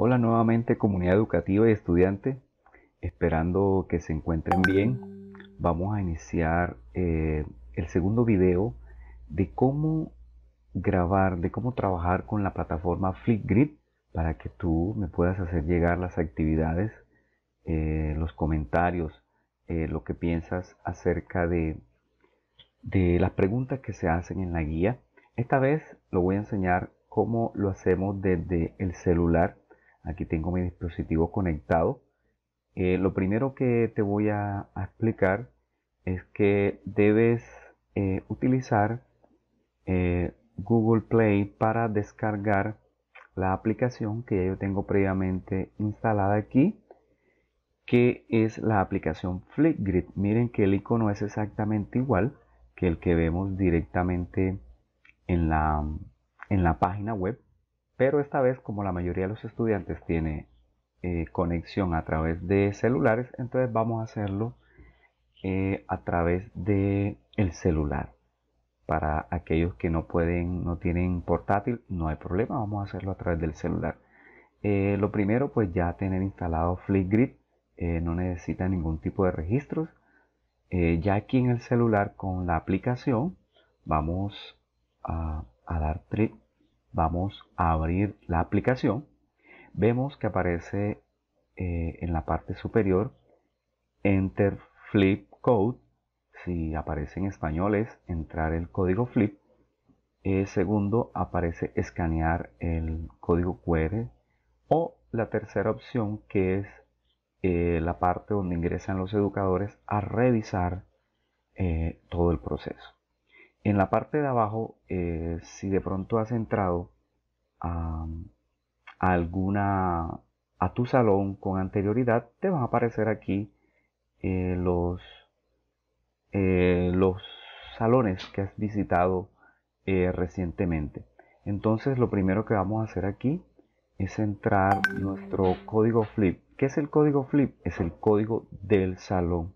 Hola nuevamente comunidad educativa y estudiante, esperando que se encuentren bien. Vamos a iniciar eh, el segundo video de cómo grabar, de cómo trabajar con la plataforma Flipgrid para que tú me puedas hacer llegar las actividades, eh, los comentarios, eh, lo que piensas acerca de, de las preguntas que se hacen en la guía. Esta vez lo voy a enseñar cómo lo hacemos desde el celular Aquí tengo mi dispositivo conectado. Eh, lo primero que te voy a, explicar es que debes eh, utilizar eh, Google Play para descargar la aplicación que yo tengo previamente instalada aquí que es la aplicación Flipgrid. Miren que el icono es exactamente igual que el que vemos directamente en en la página web pero esta vez como la mayoría de los estudiantes tiene eh, conexión a través de celulares, entonces vamos a hacerlo eh, a través de el celular. Para aquellos que no pueden, no tienen portátil, no hay problema, vamos a hacerlo a través del celular. Eh, lo primero, pues ya tener instalado Flipgrid, no necesita ningún tipo de registros. ya aquí en el celular con la aplicación, vamos a, a dar trip vamos a abrir la aplicación, vemos que aparece eh, en la parte superior Enter Flip Code. Si aparece en español es entrar el código Flip. Eh, segundo aparece escanear el código QR. O la tercera opción que es eh, la parte donde ingresan los educadores a revisar todo el proceso. En la parte de abajo, eh, si de pronto has entrado a, alguna a tu salón con anterioridad, te van a aparecer aquí eh, los eh, los salones que has visitado recientemente. Entonces, lo primero que vamos a hacer aquí es entrar nuestro código flip. ¿Qué es el código flip? Es el código del salón.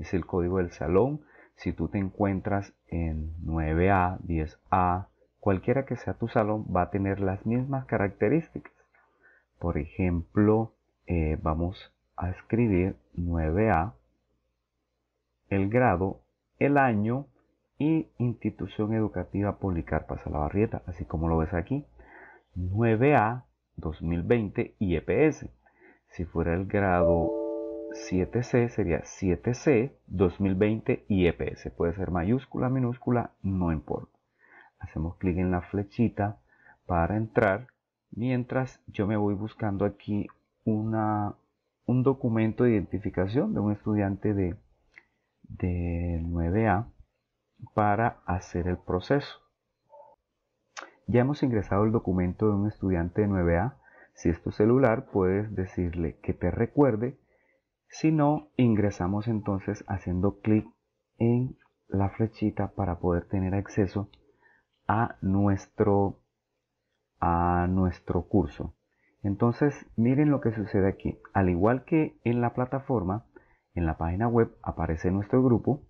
Es el código del salón si tú te encuentras en 9A, 10A, cualquiera que sea tu salón va a tener las mismas características. Por ejemplo, eh, vamos a escribir 9A, el grado, el año y institución educativa la barrieta así como lo ves aquí. 9A 2020 y EPS. Si fuera el grado 7C sería 7C 2020 IEPS. Puede ser mayúscula, minúscula, no importa. Hacemos clic en la flechita para entrar. Mientras yo me voy buscando aquí un documento de identificación de un estudiante de, de 9A para hacer el proceso. Ya hemos ingresado el documento de un estudiante de 9A. Si es tu celular, puedes decirle que te recuerde si no, ingresamos entonces haciendo clic en la flechita para poder tener acceso a nuestro, a nuestro curso. Entonces, miren lo que sucede aquí. Al igual que en la plataforma, en la página web aparece nuestro grupo,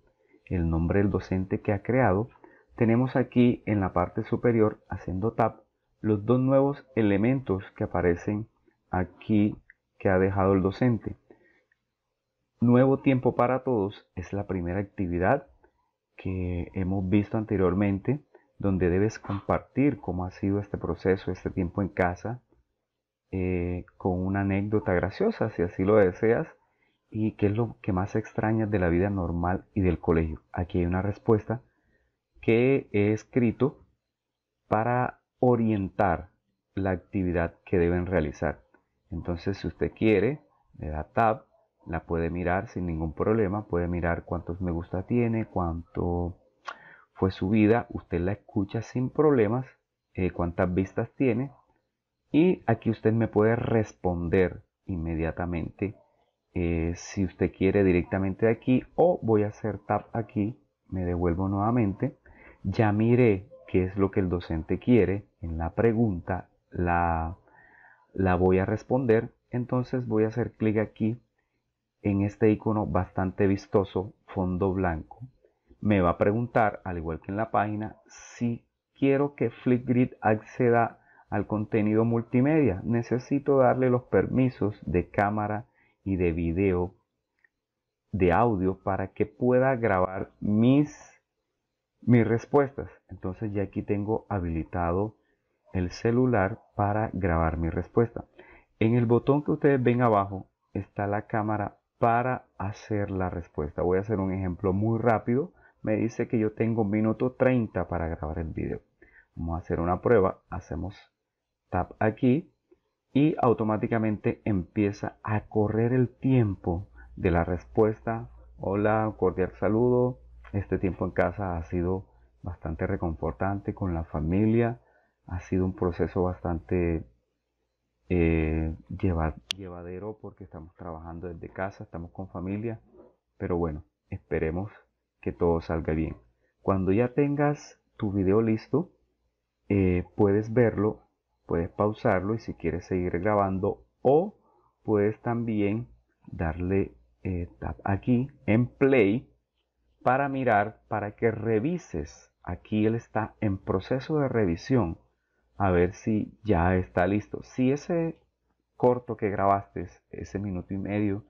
el nombre del docente que ha creado. Tenemos aquí en la parte superior, haciendo tab, los dos nuevos elementos que aparecen aquí que ha dejado el docente. Nuevo Tiempo para Todos es la primera actividad que hemos visto anteriormente, donde debes compartir cómo ha sido este proceso, este tiempo en casa, eh, con una anécdota graciosa, si así lo deseas, y qué es lo que más extrañas de la vida normal y del colegio. Aquí hay una respuesta que he escrito para orientar la actividad que deben realizar. Entonces, si usted quiere, le da tab la puede mirar sin ningún problema, puede mirar cuántos me gusta tiene, cuánto fue su vida, usted la escucha sin problemas, eh, cuántas vistas tiene y aquí usted me puede responder inmediatamente eh, si usted quiere directamente aquí o voy a hacer tap aquí, me devuelvo nuevamente, ya miré qué es lo que el docente quiere en la pregunta, la, la voy a responder, entonces voy a hacer clic aquí en este icono bastante vistoso, fondo blanco, me va a preguntar, al igual que en la página, si quiero que Flipgrid acceda al contenido multimedia. Necesito darle los permisos de cámara y de video, de audio, para que pueda grabar mis, mis respuestas. Entonces ya aquí tengo habilitado el celular para grabar mi respuesta. En el botón que ustedes ven abajo está la cámara para hacer la respuesta. Voy a hacer un ejemplo muy rápido. Me dice que yo tengo un minuto 30 para grabar el video. Vamos a hacer una prueba. Hacemos tap aquí y automáticamente empieza a correr el tiempo de la respuesta. Hola, cordial saludo. Este tiempo en casa ha sido bastante reconfortante con la familia. Ha sido un proceso bastante eh, llevadero porque estamos trabajando desde casa, estamos con familia, pero bueno, esperemos que todo salga bien. Cuando ya tengas tu video listo, eh, puedes verlo, puedes pausarlo y si quieres seguir grabando o puedes también darle eh, tap aquí en play para mirar, para que revises. Aquí él está en proceso de revisión a ver si ya está listo. Si ese corto que grabaste, ese minuto y medio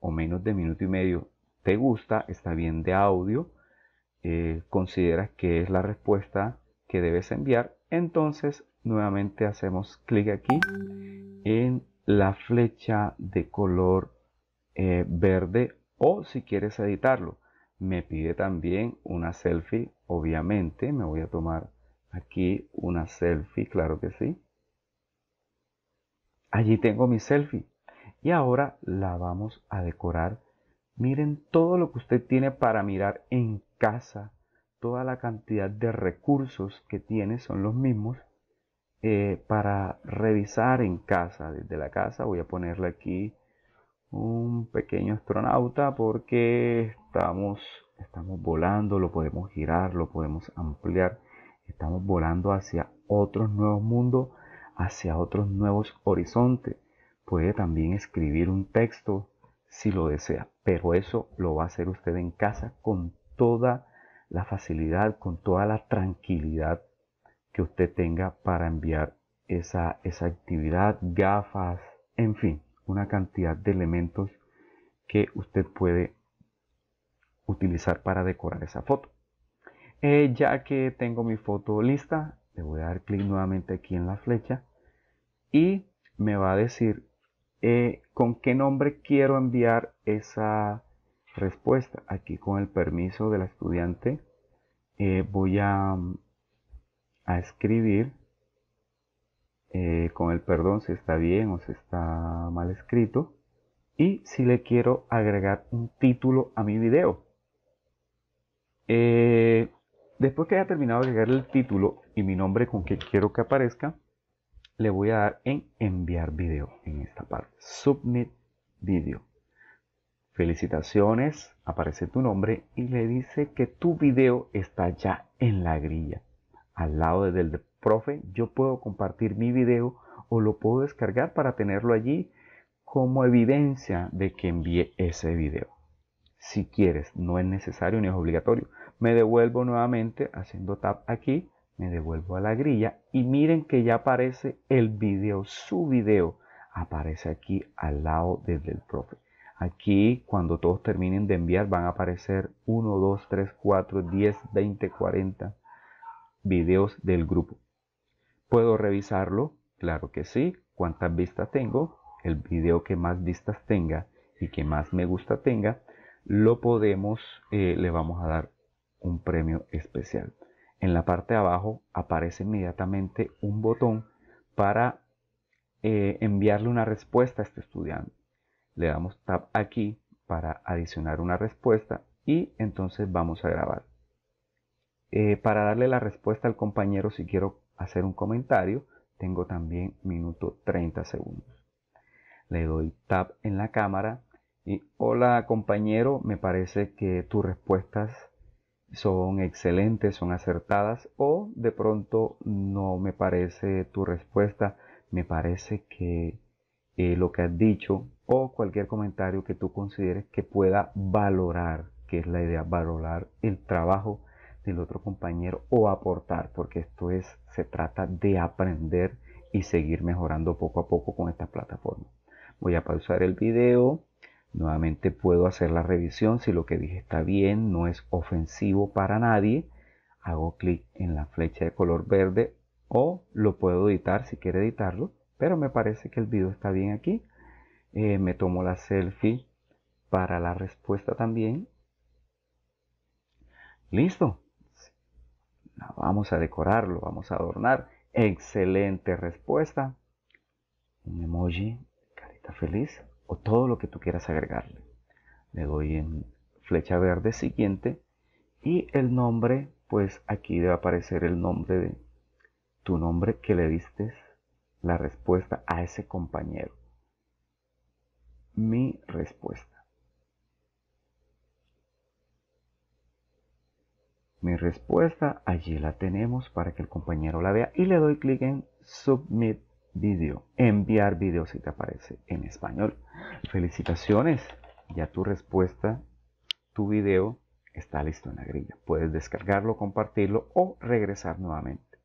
o menos de minuto y medio, te gusta, está bien de audio, eh, consideras que es la respuesta que debes enviar, entonces nuevamente hacemos clic aquí en la flecha de color eh, verde o si quieres editarlo. Me pide también una selfie, obviamente, me voy a tomar Aquí una selfie, claro que sí. Allí tengo mi selfie. Y ahora la vamos a decorar. Miren todo lo que usted tiene para mirar en casa. Toda la cantidad de recursos que tiene son los mismos. Eh, para revisar en casa, desde la casa voy a ponerle aquí un pequeño astronauta porque estamos, estamos volando, lo podemos girar, lo podemos ampliar Estamos volando hacia otros nuevos mundos, hacia otros nuevos horizontes. Puede también escribir un texto si lo desea, pero eso lo va a hacer usted en casa con toda la facilidad, con toda la tranquilidad que usted tenga para enviar esa, esa actividad, gafas, en fin, una cantidad de elementos que usted puede utilizar para decorar esa foto. Eh, ya que tengo mi foto lista, le voy a dar clic nuevamente aquí en la flecha y me va a decir eh, con qué nombre quiero enviar esa respuesta. Aquí con el permiso de la estudiante eh, voy a, mm, a escribir con el perdón si está bien o si está mal escrito y si le quiero agregar un título a mi video Después que haya terminado de agregar el título y mi nombre con que quiero que aparezca, le voy a dar en enviar video en esta parte. Submit video. Felicitaciones, aparece tu nombre y le dice que tu video está ya en la grilla. Al lado del profe, yo puedo compartir mi video o lo puedo descargar para tenerlo allí como evidencia de que envié ese video. Si quieres, no es necesario ni es obligatorio me devuelvo nuevamente haciendo tap aquí, me devuelvo a la grilla y miren que ya aparece el video, su video aparece aquí al lado desde el profe. Aquí cuando todos terminen de enviar van a aparecer 1, 2, 3, 4, 10, 20, 40 videos del grupo. ¿Puedo revisarlo? Claro que sí. ¿Cuántas vistas tengo? El video que más vistas tenga y que más me gusta tenga, lo podemos, eh, le vamos a dar un premio especial. En la parte de abajo aparece inmediatamente un botón para eh, enviarle una respuesta a este estudiante. Le damos tap aquí para adicionar una respuesta y entonces vamos a grabar. Eh, para darle la respuesta al compañero si quiero hacer un comentario, tengo también minuto 30 segundos. Le doy tap en la cámara y hola compañero, me parece que tus respuestas son excelentes, son acertadas o de pronto no me parece tu respuesta, me parece que eh, lo que has dicho o cualquier comentario que tú consideres que pueda valorar, que es la idea, valorar el trabajo del otro compañero o aportar, porque esto es, se trata de aprender y seguir mejorando poco a poco con esta plataforma. Voy a pausar el video Nuevamente puedo hacer la revisión si lo que dije está bien, no es ofensivo para nadie. Hago clic en la flecha de color verde o lo puedo editar si quiere editarlo, pero me parece que el video está bien aquí. Eh, me tomo la selfie para la respuesta también. Listo. Vamos a decorarlo, vamos a adornar. Excelente respuesta. Un emoji, carita feliz o todo lo que tú quieras agregarle. Le doy en flecha verde siguiente y el nombre, pues aquí debe aparecer el nombre de tu nombre que le diste la respuesta a ese compañero. Mi respuesta. Mi respuesta allí la tenemos para que el compañero la vea y le doy clic en Submit video, enviar video si te aparece en español. Felicitaciones, ya tu respuesta, tu video está listo en la grilla. Puedes descargarlo, compartirlo o regresar nuevamente.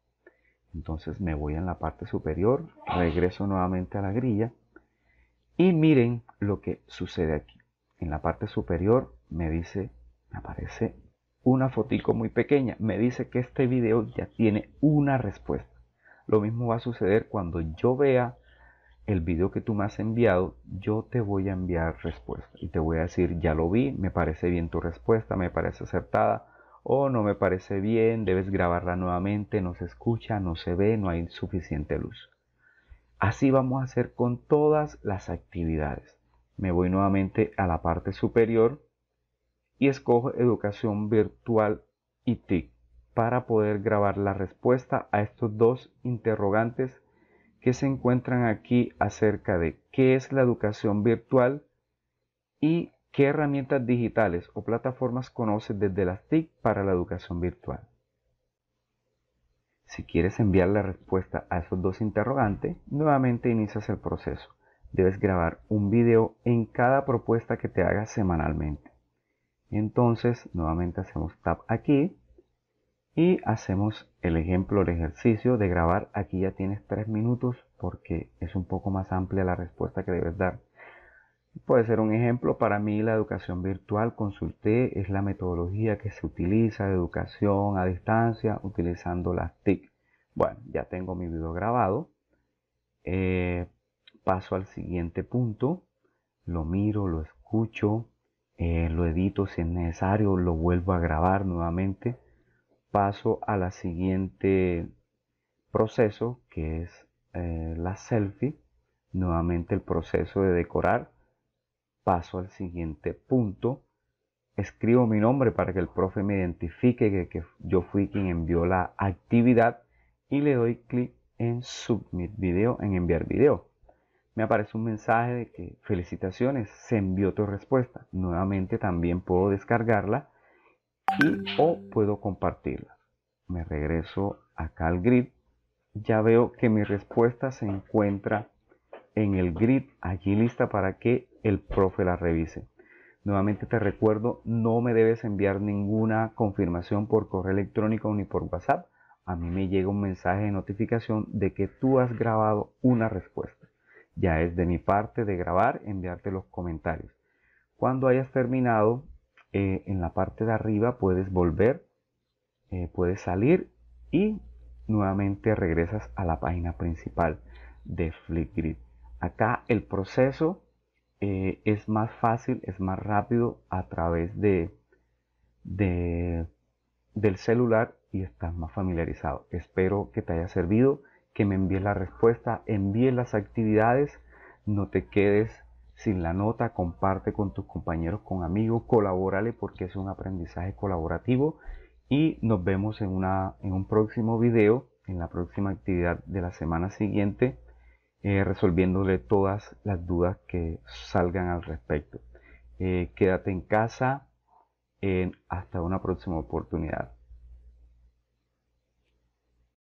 Entonces me voy en la parte superior, regreso nuevamente a la grilla y miren lo que sucede aquí. En la parte superior me dice, me aparece una fotico muy pequeña, me dice que este video ya tiene una respuesta. Lo mismo va a suceder cuando yo vea el video que tú me has enviado, yo te voy a enviar respuesta y te voy a decir, ya lo vi, me parece bien tu respuesta, me parece acertada o no me parece bien, debes grabarla nuevamente, no se escucha, no se ve, no hay suficiente luz. Así vamos a hacer con todas las actividades. Me voy nuevamente a la parte superior y escojo educación virtual y TIC para poder grabar la respuesta a estos dos interrogantes que se encuentran aquí acerca de qué es la educación virtual y qué herramientas digitales o plataformas conoces desde las TIC para la educación virtual. Si quieres enviar la respuesta a esos dos interrogantes, nuevamente inicias el proceso. Debes grabar un video en cada propuesta que te hagas semanalmente. Entonces, nuevamente hacemos Tab aquí y hacemos el ejemplo, el ejercicio de grabar. Aquí ya tienes tres minutos porque es un poco más amplia la respuesta que debes dar. Puede ser un ejemplo, para mí la educación virtual, consulté, es la metodología que se utiliza de educación a distancia utilizando las TIC. Bueno, ya tengo mi video grabado. Eh, paso al siguiente punto, lo miro, lo escucho, eh, lo edito si es necesario, lo vuelvo a grabar nuevamente paso a la siguiente proceso que es eh, la selfie nuevamente el proceso de decorar paso al siguiente punto escribo mi nombre para que el profe me identifique que, que yo fui quien envió la actividad y le doy clic en submit video en enviar video me aparece un mensaje de que felicitaciones se envió tu respuesta nuevamente también puedo descargarla o puedo compartirla Me regreso acá al grid. Ya veo que mi respuesta se encuentra en el grid aquí lista para que el profe la revise. Nuevamente te recuerdo, no me debes enviar ninguna confirmación por correo electrónico ni por WhatsApp. A mí me llega un mensaje de notificación de que tú has grabado una respuesta. Ya es de mi parte de grabar, enviarte los comentarios. Cuando hayas terminado, eh, en la parte de arriba puedes volver, eh, puedes salir y nuevamente regresas a la página principal de Flipgrid. Acá el proceso eh, es más fácil, es más rápido a través de, del celular y estás más familiarizado. Espero que te haya servido, que me envíes la respuesta, envíes las actividades, no te quedes sin la nota, comparte con tus compañeros, con amigos, colabórale porque es un aprendizaje colaborativo y nos vemos en, una, en un próximo video, en la próxima actividad de la semana siguiente, eh, resolviéndole todas las dudas que salgan al respecto. Eh, quédate en casa, hasta una próxima oportunidad.